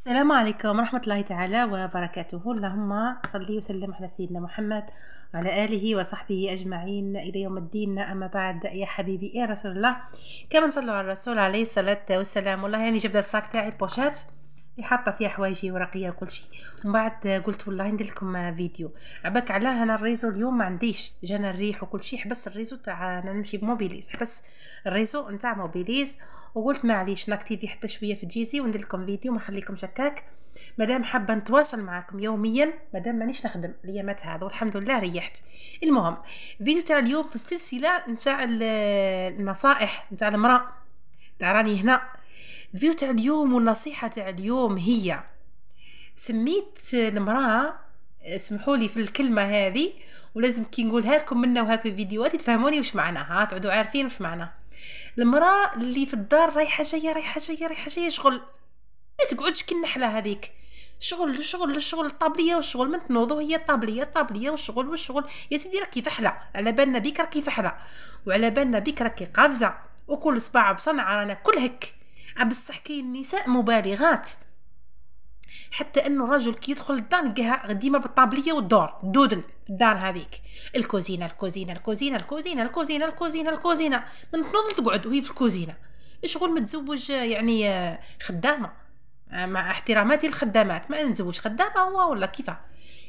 السلام عليكم ورحمة الله تعالى وبركاته اللهم صلي وسلم على سيدنا محمد وعلى آله وصحبه أجمعين إلى يوم الدين أما بعد يا حبيبي يا رسول الله كما نصلوا على الرسول عليه الصلاة والسلام والله يعني جبدة الصاك تاعي البوشات اللي حاطه فيها حوايجي ورقيه وكل شيء ومن بعد قلت والله ندير لكم فيديو عباك علاه انا الريزو اليوم ما عنديش جانا الريح وكل شيء حبس الريزو تاع انا نمشي بموبيليز حبس الريزو نتاع موبيليز وقلت معليش نكتيفي حتى شويه في جيزي وندير لكم فيديو ما نخليكم هكاك مادام حابه نتواصل معاكم يوميا مادام مانيش نخدم الايامات هذا والحمد لله ريحت المهم الفيديو تاع اليوم في السلسله نتاع النصائح نتاع المراه تعراني هنا الفيو تاع اليوم والنصيحه تاع اليوم هي سميت المراه اسمحوا لي في الكلمه هذه ولازم كي نقولها لكم منا وها في فيديوهات تفهموني واش معناها تعودوا عارفين واش معناها المراه اللي في الدار رايحه جايه رايحه جايه رايحه جايه شغل ما تقعدش كي النحله هذيك شغل شغل شغل الطابليه والشغل من تنوضوا هي الطابليه الطابليه والشغل والشغل يا سيدي راكي فحله على بالنا بك راكي فحله وعلى بالنا بك راكي قافزه وكل صباع بصنعه رانا كل هك بصح كاين نساء مبالغات حتى انه الرجل كي يدخل الدار لقاها ديما بالطابليه والدور دودن في الدار هذيك الكوزينه الكوزينه الكوزينه الكوزينه الكوزينه الكوزينه الكوزينه من تنوض تقعد وهي في الكوزينه شغل متزوج يعني آه، خدامه آه، مع احتراماتي للخدامات ما نزوج خدامه هو ولا كيفا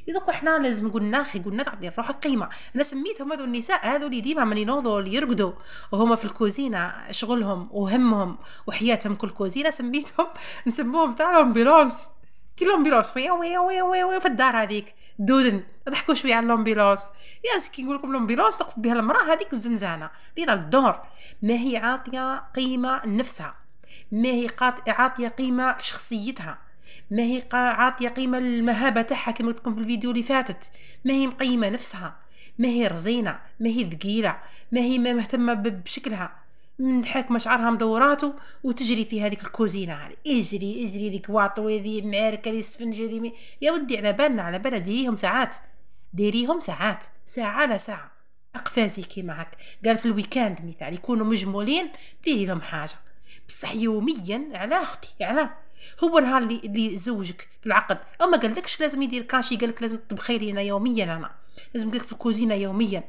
اذا حنا لازم قلنا اخي قلنا تعطي الروح قيمه انا سميتهم هذو النساء هذو اللي ديما من ينوضوا يرقدوا وهما في الكوزينه شغلهم وهمهم وحياتهم كل كوزينه سميتهم نسموهم تاع لومبيلونس كي لومبيلونس وي وي وي وي وي في الدار هذيك دودن ضحكوا شويه على لومبيلونس يا كي نقول لكم لومبيلونس تقصد بها المراه هذيك الزنزانه اللي دار الدور ما هي عاطيه قيمه لنفسها ما هي عاطيه قيمه لشخصيتها ما هي عاطيه قيمه للمهابه تاعها كما قلت في الفيديو اللي فاتت ما هي مقيمه نفسها ما هي رزينه ما هي ثقيله ما هي ما مهتمه بشكلها من حكم شعرها مدوراتو وتجري في هذيك الكوزينه هذه اجري اجري ذيك واطو هذه معركه هذه السفنج هذه مي... يا ودي على بالنا على بالنا ديريهم ساعات ديريهم ساعات ساعه على ساعه اقفازي كيما هك قال في الويكاند مثال يكونوا مجمولين ديري لهم حاجه بصح يوميا على اختي على هو نهار اللي اللي زوجك بالعقد او ما قالكش لازم يدير كاشي قالك لازم تطبخي لينا يوميا انا لازم قالك في الكوزينه يوميا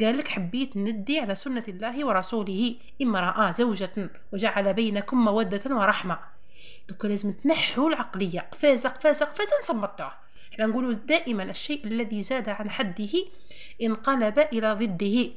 قالك حبيت ندي على سنة الله ورسوله امرأة زوجة وجعل بينكم مودة ورحمة دوكا لازم تنحوا العقلية قفازة قفازة قفازة نصمتوه حنا نقولوا دائما الشيء الذي زاد عن حده انقلب إلى ضده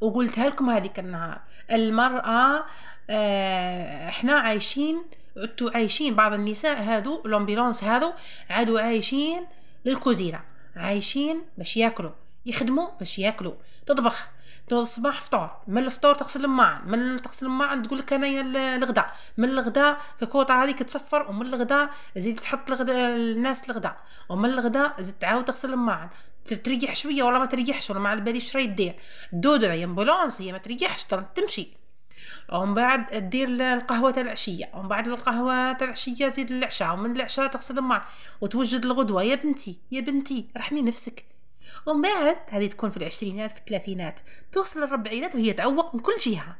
وقلتها لكم هذيك النهار المرأة آه، احنا عايشين عدتوا عايشين بعض النساء هذو الامبيلونس هذو عادوا عايشين للكوزينة عايشين باش ياكلوا يخدموا باش ياكلوا تطبخ الصباح فطور من الفطور تغسل الماعن من تغسل الماعن تقول لك انايا الغداء من الغداء الكوطة هذيك تصفر ومن الغداء زيد تحط الغداء الناس الغداء ومن الغداء زيد تعاود تغسل الماعن تريح شويه ولا ما تريحش ولا ما على باليش راهي دير دودو يا امبولونس هي ما تريحش تمشي ومن بعد دير القهوه تاع العشيه ومن بعد القهوه تاع العشيه زيد العشاء ومن العشاء تغسل الماء وتوجد الغدوه يا بنتي يا بنتي رحمي نفسك ومن بعد هذه تكون في العشرينات في الثلاثينات توصل الربعينات وهي تعوق من كل جهه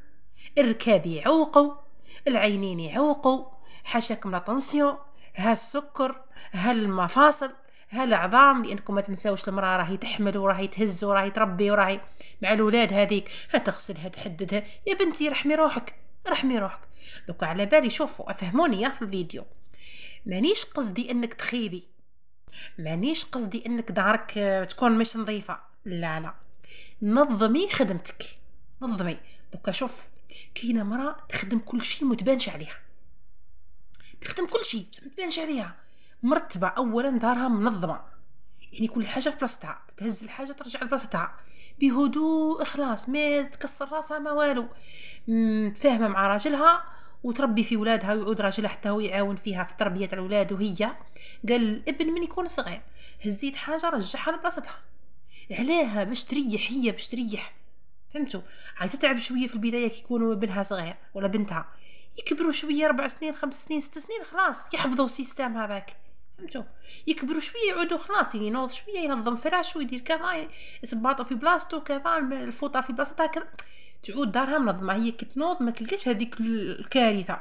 الركاب يعوقوا العينين يعوقوا حاشاكم لا ها السكر ها المفاصل هالعظام لانكم ما تنساوش المراه راهي تحمل وراهي تهز وراهي تربي وراهي مع الاولاد هذيك تغسلها تحددها يا بنتي رحمي روحك رحمي روحك دوكا على بالي شوفوا افهموني في الفيديو مانيش قصدي انك تخيبي مانيش قصدي انك دارك آه، تكون مش نظيفه لا لا نظمي خدمتك نظمي دوكا شوف كاينه مراه تخدم كل شيء متبانش عليها تخدم كل شيء متبانش عليها مرتبه اولا دارها منظمه يعني كل حاجه في بلاصتها تهز الحاجه ترجع لبلاصتها بهدوء خلاص ما تكسر راسها ما والو متفاهمه مع راجلها وتربي في ولادها ويعود راجلها حتى هو يعاون فيها في تربيه الولاد وهي قال الابن من يكون صغير هزيت حاجه رجعها لبلاصتها عليها باش تريح هي باش تريح فهمتوا عاد تتعب شويه في البدايه كي يكونوا ابنها صغير ولا بنتها يكبروا شويه ربع سنين خمس سنين ست سنين خلاص يحفظوا السيستم هذاك فهمتوا يكبروا شويه يعودوا خلاص يعني ينوض شويه ينظم فراشو يدير كذا يسباطو في بلاصتو كذا الفوطه في بلاصتها كذا تعود دارها منظمه هي كي تنوض ما تلقاش هذيك الكارثه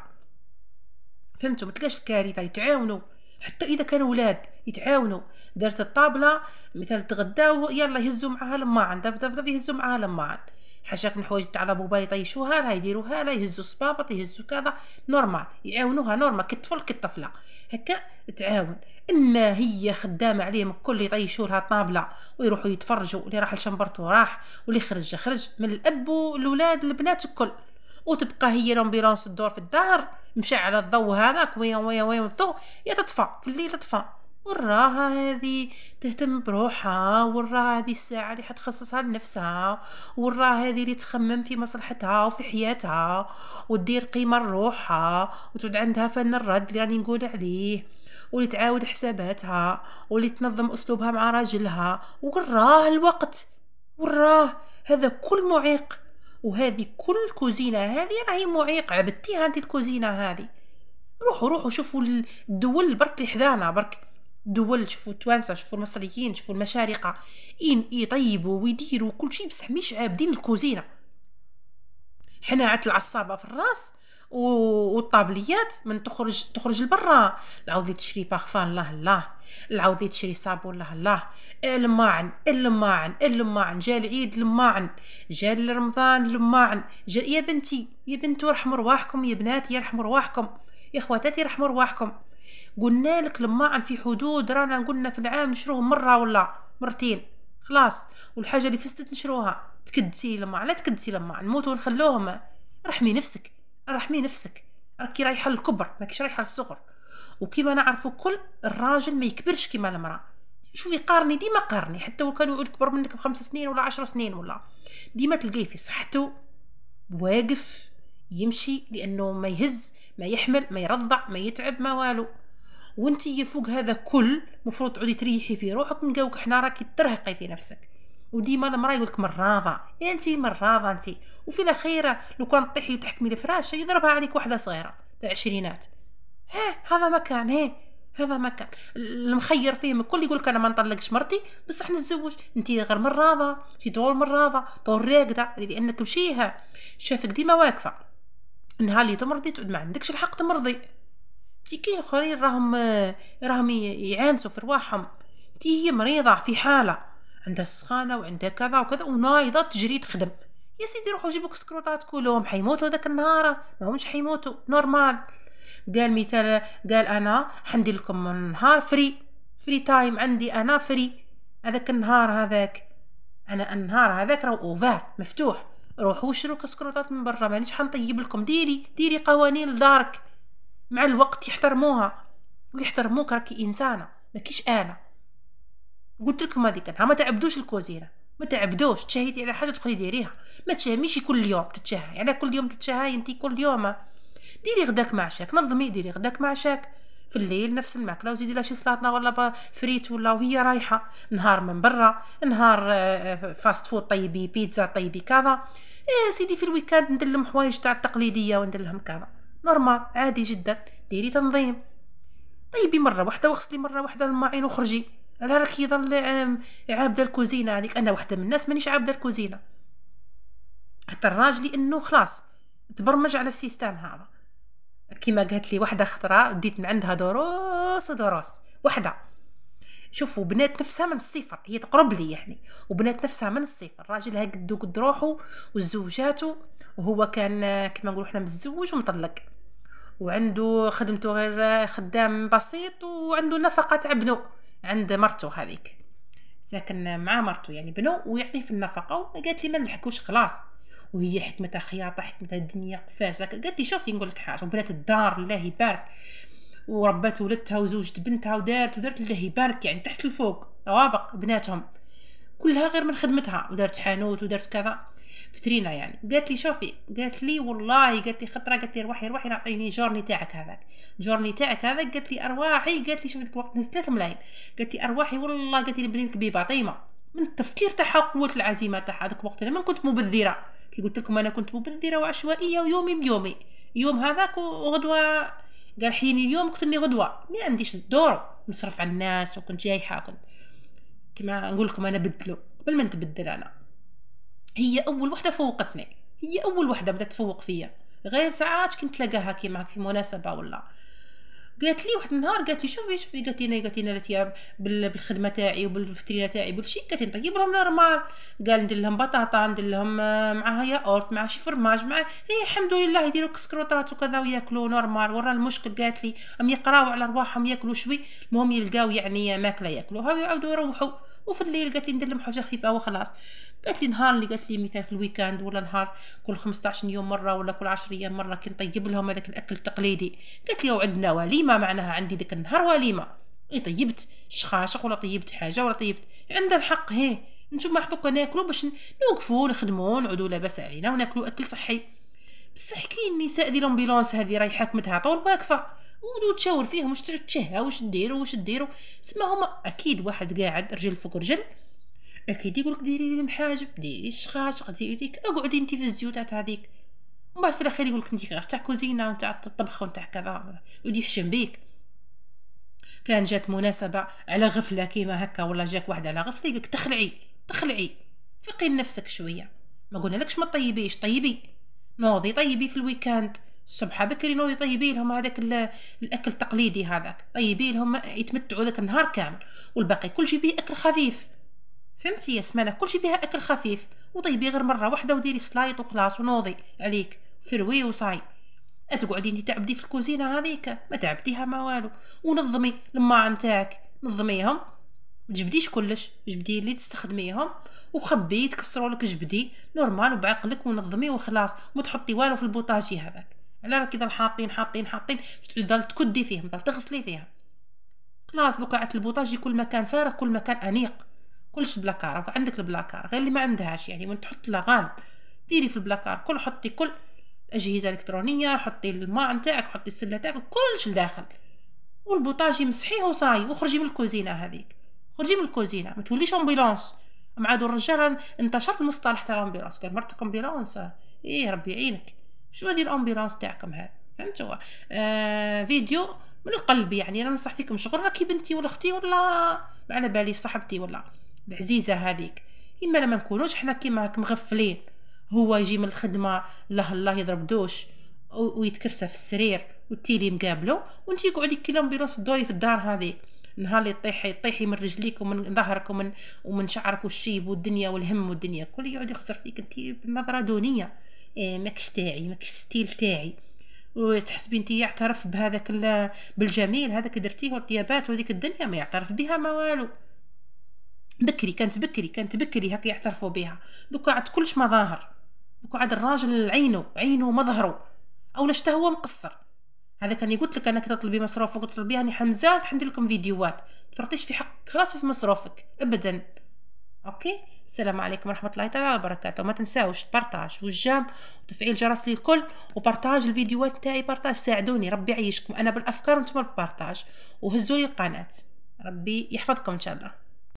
فهمتوا ما تلقاش الكارثه يتعاونوا حتى اذا كانوا ولاد يتعاونوا دارت الطابله مثال تغداو يلا يهزوا معاها لماعن دف دف دف يهزوا معاها لماعن حاشاك من حوايج تاع لابوبا يطيشوها لها يديروها لها يهزوا الصبابط يهزوا كذا نورمال يعاونوها نورمال كطفل كطفله هكا تعاون اما هي خدامه عليهم الكل يطيشوا لها طابله ويروحوا يتفرجوا اللي راح لشمبرتو راح واللي خرج خرج من الاب والولاد البنات الكل وتبقى هي لومبيلونس الدور في الدار مشعل الضو هذاك وي وي وي الضو يا تطفى في الليل تطفى وراها هذه تهتم بروحها وراها هذه الساعة اللي حتخصصها لنفسها وراها هذه اللي تخمم في مصلحتها وفي حياتها ودير قيمة لروحها وتعود عندها فن الرد اللي راني نقول عليه واللي تعاود حساباتها واللي تنظم أسلوبها مع راجلها وراه الوقت وراه هذا كل معيق وهذه كل كوزينة هذه راهي معيق عبدتيها انت الكوزينة هذه روحوا روحوا شوفوا الدول برك اللي حدانا برك دول شوفوا التوانسه شوفوا المصريين شوفوا المشارقه ان يطيبوا ويديروا كل شيء بصح مش عابدين الكوزينه حنا عاد العصابه في الراس والطابليات من تخرج تخرج لبرا العوضي تشري باخفان الله الله العوضي تشري صابون الله الله الماعن الماعن الماعن جا العيد الماعن جا رمضان الماعن يا بنتي يا بنتو رحموا رواحكم يا بناتي رحموا رواحكم يا خواتاتي رحموا رواحكم قلنا لك لما عن في حدود رانا قلنا في العام نشروه مره ولا مرتين خلاص والحاجه اللي فستت نشروها تكدسي لما لا تكدسي لما نموتوا ونخلوهم رحمي نفسك رحمي نفسك راكي رايحه للكبر ماكيش رايحه للصغر وكما نعرفوا كل الراجل ما يكبرش كما المراه شوفي قارني ديما قارني حتى لو كان يقول كبر منك بخمس سنين ولا عشر سنين ولا ديما تلقيه في صحته واقف يمشي لانه ما يهز ما يحمل ما يرضع ما يتعب ما والو وانت فوق هذا كل مفروض تعودي تريحي في روحك نلقاوك حنا راكي ترهقي في نفسك وديما المرا يقولك مراضه يا انتي مراضه انتي وفي الاخيره لو كان تطيحي وتحكمي الفراشه يضربها عليك واحده صغيره تاع عشرينات ها هذا مكان ها هذا مكان المخير فيهم الكل يقولك انا ما نطلقش مرتي بصح نتزوج انت غير مراضه انت طول مراضه طول راقده لانك مشيها شافك ديما واقفه نهار اللي تمرضي تعود ما عندكش الحق تمرضي تي كاين اخرين راهم آه، راهم يعانسوا في رواحهم تي هي مريضه في حاله عندها السخانه وعندها كذا وكذا ونايضه تجري تخدم يا سيدي روحوا جيبوا سكروطات كلهم حيموتوا ذاك النهار ما همش حيموتوا نورمال قال مثال قال انا حندير لكم نهار فري فري تايم عندي انا فري هذاك النهار هذاك انا النهار هذاك راه اوفر مفتوح روحوا شروا كسكروطات من برا معليش حنطيب لكم ديري ديري قوانين لدارك مع الوقت يحترموها ويحترموك راكي انسانه ماكيش انا قلت لكم هذيك ها ما تعبدوش الكوزينه ما تعبدوش تشهيتي على حاجه تقولي ديريها ما تشهميش كل يوم تتشهي على يعني كل يوم تتشهي انت كل يوم ديري غداك مع شاك نظمي ديري غداك مع شاك في الليل نفس الماكله وزيدي لها شي سلطه ولا فريت ولا وهي رايحه نهار من برا نهار فاست آه، فود آه، طيبي بيتزا طيبي كذا إيه سيدي في الويكاند ندلم حوايج تاع التقليديه وندلهم كذا نورمال عادي جدا ديري تنظيم طيبي مره واحده وغسلي مره واحده الماعين وخرجي على راك يظل عابده الكوزينه هذيك انا واحده من الناس مانيش عابده الكوزينه حتى الراجل انه خلاص تبرمج على السيستم هذا كيما قالت لي وحده خطرة ديت من عندها دروس ودروس وحده شوفوا بنات نفسها من الصفر هي تقرب لي يعني وبنات نفسها من الصفر راجلها قدو قد روحو وزوجاتو وهو كان كما نقولوا حنا متزوج ومطلق وعنده خدمته غير خدام بسيط وعنده نفقة تاع بنو عند مرتو هذيك ساكن مع مرتو يعني بنو ويعطيه في النفقة وقالت لي ما نلحقوش خلاص وهي حكمتها خياطه حكمتها الدنيا قفازه قالت لي شوفي نقول لك حاجه وبنات الدار الله يبارك وربات ولدتها وزوجت بنتها ودارت ودارت الله يبارك يعني تحت الفوق طوابق بناتهم كلها غير من خدمتها ودارت حانوت ودارت كذا فترينا يعني قالت لي شوفي قالت لي والله قالت لي خطره قالت لي روحي روحي نعطيني جورني تاعك هذاك جورني تاعك هذاك قالت لي ارواحي قالت لي شوفي ذاك الوقت نزلت ملايين قالت لي ارواحي والله قالت لي بنين كبيبه طيمه من التفكير تاعها قوه العزيمه تاعها ذاك الوقت انا ما كنت مبذره كي قلت لكم انا كنت مبذره وعشوائيه ويومي بيومي يوم هذاك وغدوه قال حيني اليوم قلت لي غدوه ما عنديش الدور نصرف على الناس وكنت جايحه كنت كما نقول لكم انا بدلو قبل ما نتبدل انا هي اول وحده فوقتني هي اول وحده بدات تفوق فيا غير ساعات كنت تلاقاها كيما في مناسبه ولا قالت لي واحد النهار قالت لي شوفي شوفي قالت لي قالت لي انا بالخدمه تاعي وبالفترينه تاعي وبالشي قالت لي نطيب لهم نورمال قال ندير لهم بطاطا ندير لهم آه، معاها ياورت مع شي فرماج مع هي إيه، الحمد لله يديروا كسكروطات وكذا وياكلوا نورمال ورا المشكل قالت لي هم يقراو على رواحهم ياكلوا شوي المهم يلقاو يعني ماكله ياكلوها ويعاودوا يروحوا وفي الليل قالت لي ندير لهم حاجه خفيفه وخلاص قالت لي نهار اللي قالت لي مثال في الويكاند ولا نهار كل 15 يوم مره ولا كل 10 ايام مره كي نطيب لهم هذاك الاكل التقليدي قالت لي وعندنا وليمه معناها عندي ذاك النهار وليمه اي طيبت شخاشق ولا طيبت حاجه ولا طيبت عندها الحق هيه نشوف ما حبك ناكلو باش نوقفو نخدمو نعودو لاباس علينا وناكلو اكل صحي بصح كاين النساء ديال لومبيلونس هذه راهي حاكمتها طول واقفه وتشاور فيهم واش تشهى واش ديروا واش ديروا سما هما اكيد واحد قاعد رجل فوق رجل اكيد يقولك ديري لي المحاجب ديري الشخاشق ديري اقعدي انت في الزيوتات هذيك ومن بعد في الاخير يقولك انت غير تاع كوزينه وتاع الطبخ وتاع كذا ودي يحشم بيك كان جات مناسبه على غفله كيما هكا ولا جاك واحد على غفله يقولك تخلعي تخلعي فقي نفسك شويه ما قلنا لكش ما طيبيش طيبي نوضي طيبي في الويكاند الصبح بكري نوضي طيبي لهم هذاك الاكل التقليدي هذاك طيبي لهم يتمتعوا ذاك النهار كامل والباقي كل شيء بيه اكل خفيف فهمتي يا سمانه كل شيء بيها اكل خفيف وطيبي غير مره واحده وديري سلايط وخلاص ونوضي عليك فروي وصاي تقعدي انت تعبدي في الكوزينه هذيك ما تعبديها ما والو ونظمي الماع نتاعك نظميهم جبديش كلش جبدي اللي تستخدميهم وخبي تكسروا لك جبدي نورمال وبعقلك ونظمي وخلاص ما تحطي والو في البوطاجي هذاك على راك اذا حاطين حاطين حاطين تضل تكدي فيهم تضل تغسلي فيهم خلاص دوكا عاد البوطاجي كل مكان فارغ كل مكان انيق كلش بلاكار عندك البلاكار غير اللي ما عندهاش يعني وين تحط لها غالب ديري في البلاكار كل حطي كل الاجهزه الالكترونيه حطي الماء نتاعك حطي السله تاعك كلش لداخل والبوطاجي مسحيه وصاي وخرجي من الكوزينه هذيك خرجي من الكوزينه ما توليش امبيلونس مع عاد الرجال انتشر المصطلح تاع امبيلونس قال مرتك امبيلونس ايه ربي يعينك شو هذه الامبيلونس تاعكم هذا فهمتوا آه فيديو من القلب يعني انا ننصح فيكم شغل راكي بنتي ولا اختي ولا ما على بالي صاحبتي ولا العزيزه هذيك اما لما نكونوش حنا كيما هاك مغفلين هو يجي من الخدمه الله الله يضرب دوش ويتكرسى في السرير والتيلي مقابلو وانتي قعدي كي بيرص الدوري في الدار هذيك نهار اللي طيحي طيحي من رجليك ومن ظهرك ومن ومن شعرك والشيب والدنيا والهم والدنيا كل يقعد يخسر فيك انت بنظره دونيه إيه ماكش تاعي ماكش ستيل تاعي وتحسبي انت يعترف بهذاك بالجميل هذاك درتيه والطيابات وهذيك الدنيا ما يعترف بها ما والو بكري كانت بكري كانت بكري هكا يعترفوا بها دوكا عاد كلش مظاهر دوكا عاد الراجل عينه عينه مظهره او حتى هو مقصر هذا كان قلت لك انك تطلبي مصروفك وتطلبي راني حمزه حندير لكم فيديوهات تفرطيش في حق خلاص في مصروفك ابدا اوكي السلام عليكم ورحمه الله تعالى وبركاته وما تنساوش بارطاج والجام وتفعيل جرس للكل وبارطاج الفيديوهات تاعي بارطاج ساعدوني ربي يعيشكم انا بالافكار وانتم بالبارطاج وهزوا لي القناه ربي يحفظكم ان شاء الله